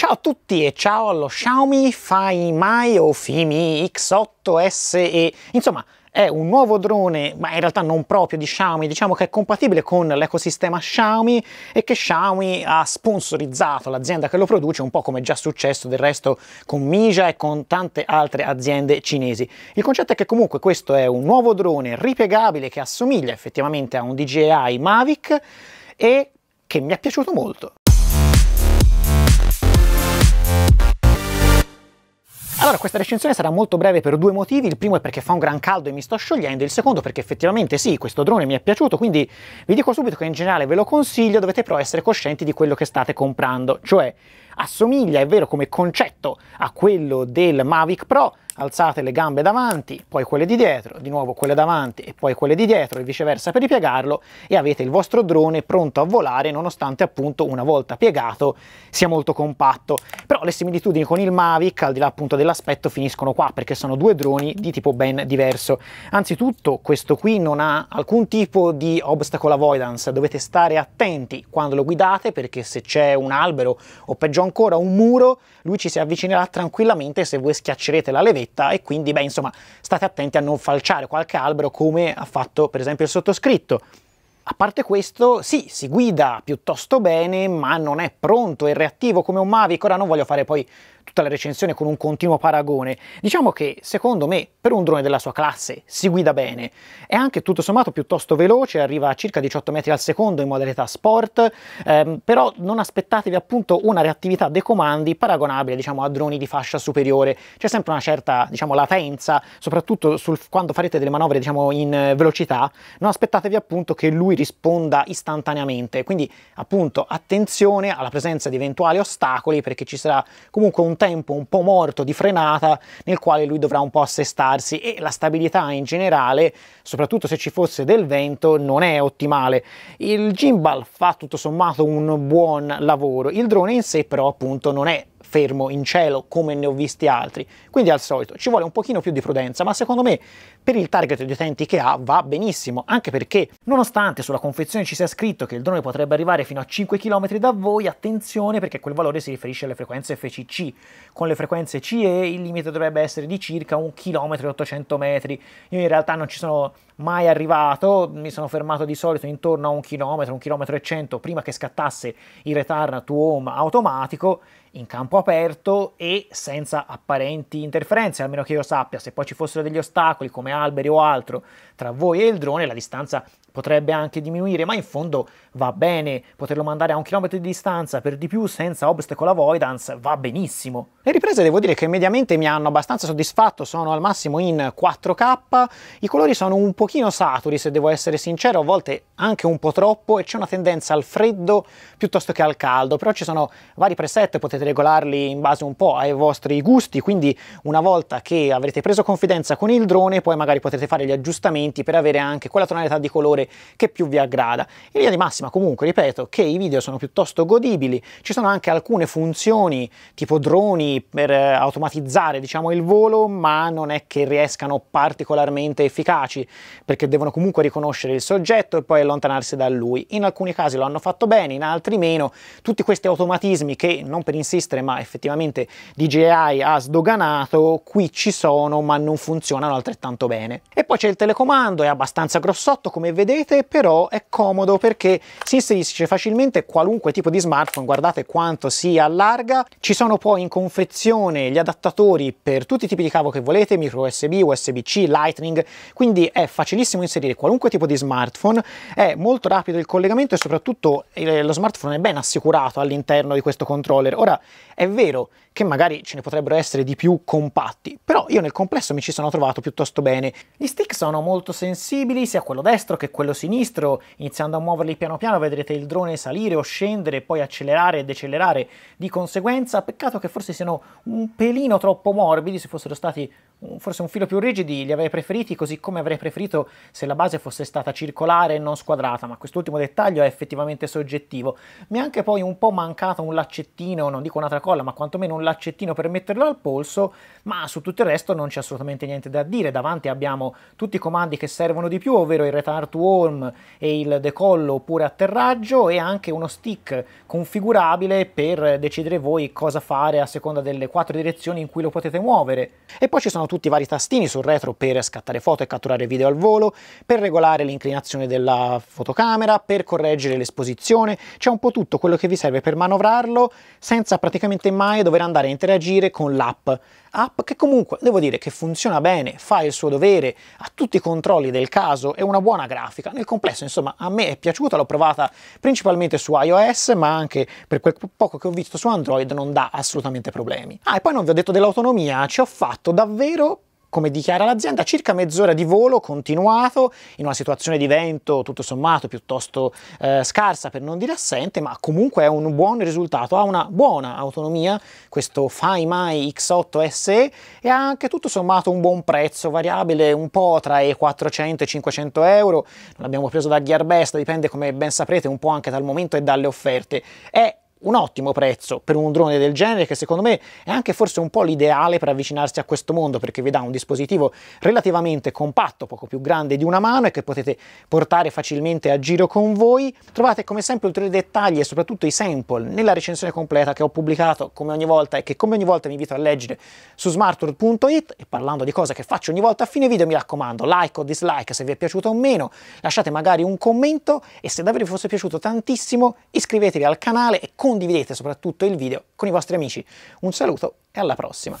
Ciao a tutti e ciao allo Xiaomi Fai Mai o Fimi X8 SE. Insomma, è un nuovo drone, ma in realtà non proprio di Xiaomi, diciamo che è compatibile con l'ecosistema Xiaomi e che Xiaomi ha sponsorizzato l'azienda che lo produce, un po' come è già successo del resto con Mija e con tante altre aziende cinesi. Il concetto è che comunque questo è un nuovo drone ripiegabile che assomiglia effettivamente a un DJI Mavic e che mi è piaciuto molto. Allora, questa recensione sarà molto breve per due motivi. Il primo è perché fa un gran caldo e mi sto sciogliendo, il secondo perché effettivamente sì, questo drone mi è piaciuto, quindi vi dico subito che in generale ve lo consiglio, dovete però essere coscienti di quello che state comprando, cioè assomiglia, è vero, come concetto a quello del Mavic Pro, alzate le gambe davanti, poi quelle di dietro, di nuovo quelle davanti e poi quelle di dietro e viceversa per ripiegarlo e avete il vostro drone pronto a volare nonostante appunto una volta piegato sia molto compatto. Però le similitudini con il Mavic al di là appunto dell'aspetto finiscono qua perché sono due droni di tipo ben diverso. Anzitutto questo qui non ha alcun tipo di obstacle avoidance, dovete stare attenti quando lo guidate perché se c'è un albero o peggio ancora un muro lui ci si avvicinerà tranquillamente se voi schiaccerete la levetta stretta e quindi beh, insomma state attenti a non falciare qualche albero come ha fatto per esempio il sottoscritto. A parte questo, sì, si guida piuttosto bene, ma non è pronto e reattivo come un Mavic. Ora non voglio fare poi tutta la recensione con un continuo paragone. Diciamo che, secondo me, per un drone della sua classe si guida bene. È anche tutto sommato piuttosto veloce, arriva a circa 18 metri al secondo in modalità sport, ehm, però non aspettatevi appunto una reattività dei comandi paragonabile, diciamo, a droni di fascia superiore. C'è sempre una certa, diciamo, latenza, soprattutto sul, quando farete delle manovre, diciamo, in eh, velocità. Non aspettatevi appunto che lui risponda istantaneamente. Quindi appunto attenzione alla presenza di eventuali ostacoli perché ci sarà comunque un tempo un po' morto di frenata nel quale lui dovrà un po' assestarsi e la stabilità in generale, soprattutto se ci fosse del vento, non è ottimale. Il gimbal fa tutto sommato un buon lavoro, il drone in sé però appunto non è fermo in cielo come ne ho visti altri. Quindi al solito ci vuole un pochino più di prudenza, ma secondo me per il target di utenti che ha va benissimo, anche perché nonostante sulla confezione ci sia scritto che il drone potrebbe arrivare fino a 5 km da voi, attenzione perché quel valore si riferisce alle frequenze FCC. Con le frequenze CE il limite dovrebbe essere di circa 1 km 800 metri. Io in realtà non ci sono mai arrivato, mi sono fermato di solito intorno a 1 km, 1 km e 100 prima che scattasse il return to home automatico in campo aperto e senza apparenti interferenze, almeno che io sappia, se poi ci fossero degli ostacoli come alberi o altro tra voi e il drone, la distanza potrebbe anche diminuire, ma in fondo va bene poterlo mandare a un chilometro di distanza, per di più senza obstacle avoidance, va benissimo. Le riprese devo dire che mediamente mi hanno abbastanza soddisfatto, sono al massimo in 4K, i colori sono un pochino saturi se devo essere sincero, a volte anche un po' troppo e c'è una tendenza al freddo piuttosto che al caldo, però ci sono vari preset, potete regolarli in base un po' ai vostri gusti, quindi una volta che avrete preso confidenza con il drone poi magari potrete fare gli aggiustamenti per avere anche quella tonalità di colore che, più vi aggrada. In linea di massima comunque ripeto che i video sono piuttosto godibili, ci sono anche alcune funzioni tipo droni per eh, automatizzare diciamo il volo ma non è che riescano particolarmente efficaci perché devono comunque riconoscere il soggetto e poi allontanarsi da lui. In alcuni casi lo hanno fatto bene, in altri meno. Tutti questi automatismi che non per insistere ma effettivamente DJI ha sdoganato qui ci sono ma non funzionano altrettanto bene. E poi c'è il telecomando, è abbastanza grossotto come vedete volete, però è comodo perché si inserisce facilmente qualunque tipo di smartphone, guardate quanto si allarga. Ci sono poi in confezione gli adattatori per tutti i tipi di cavo che volete, micro USB, USB-C, Lightning, quindi è facilissimo inserire qualunque tipo di smartphone, è molto rapido il collegamento e soprattutto eh, lo smartphone è ben assicurato all'interno di questo controller. Ora, è vero che magari ce ne potrebbero essere di più compatti, però io nel complesso mi ci sono trovato piuttosto bene. Gli stick sono molto sensibili, sia quello destro che quello quello sinistro, iniziando a muoverli piano piano vedrete il drone salire o scendere, poi accelerare e decelerare di conseguenza. Peccato che forse siano un pelino troppo morbidi, se fossero stati forse un filo più rigidi li avrei preferiti, così come avrei preferito se la base fosse stata circolare e non squadrata, ma quest'ultimo dettaglio è effettivamente soggettivo. Mi è anche poi un po' mancato un laccettino, non dico una tracolla, ma quantomeno un laccettino per metterlo al polso, ma su tutto il resto non c'è assolutamente niente da dire. Davanti abbiamo tutti i comandi che servono di più, ovvero il return to platform e il decollo oppure atterraggio e anche uno stick configurabile per decidere voi cosa fare a seconda delle quattro direzioni in cui lo potete muovere. E poi ci sono tutti i vari tastini sul retro per scattare foto e catturare video al volo, per regolare l'inclinazione della fotocamera, per correggere l'esposizione, c'è un po' tutto quello che vi serve per manovrarlo senza praticamente mai dover andare a interagire con l'app app che comunque devo dire che funziona bene, fa il suo dovere, ha tutti i controlli del caso è una buona grafica. Nel complesso, insomma, a me è piaciuta, l'ho provata principalmente su iOS, ma anche per quel poco che ho visto su Android non dà assolutamente problemi. Ah, e poi non vi ho detto dell'autonomia, ci ho fatto davvero come dichiara l'azienda, circa mezz'ora di volo continuato in una situazione di vento tutto sommato piuttosto eh, scarsa per non dire assente, ma comunque è un buon risultato, ha una buona autonomia questo FiMai X8 SE e ha anche tutto sommato un buon prezzo variabile un po' tra i 400 e i 500 euro, l'abbiamo preso da Gearbest, dipende come ben saprete un po' anche dal momento e dalle offerte, è un ottimo prezzo per un drone del genere che secondo me è anche forse un po' l'ideale per avvicinarsi a questo mondo perché vi dà un dispositivo relativamente compatto, poco più grande di una mano e che potete portare facilmente a giro con voi. Trovate come sempre ulteriori dettagli e soprattutto i sample nella recensione completa che ho pubblicato come ogni volta e che come ogni volta vi invito a leggere su smartworld.it e parlando di cose che faccio ogni volta a fine video mi raccomando like o dislike se vi è piaciuto o meno, lasciate magari un commento e se davvero vi fosse piaciuto tantissimo iscrivetevi al canale e commentate condividete soprattutto il video con i vostri amici. Un saluto e alla prossima!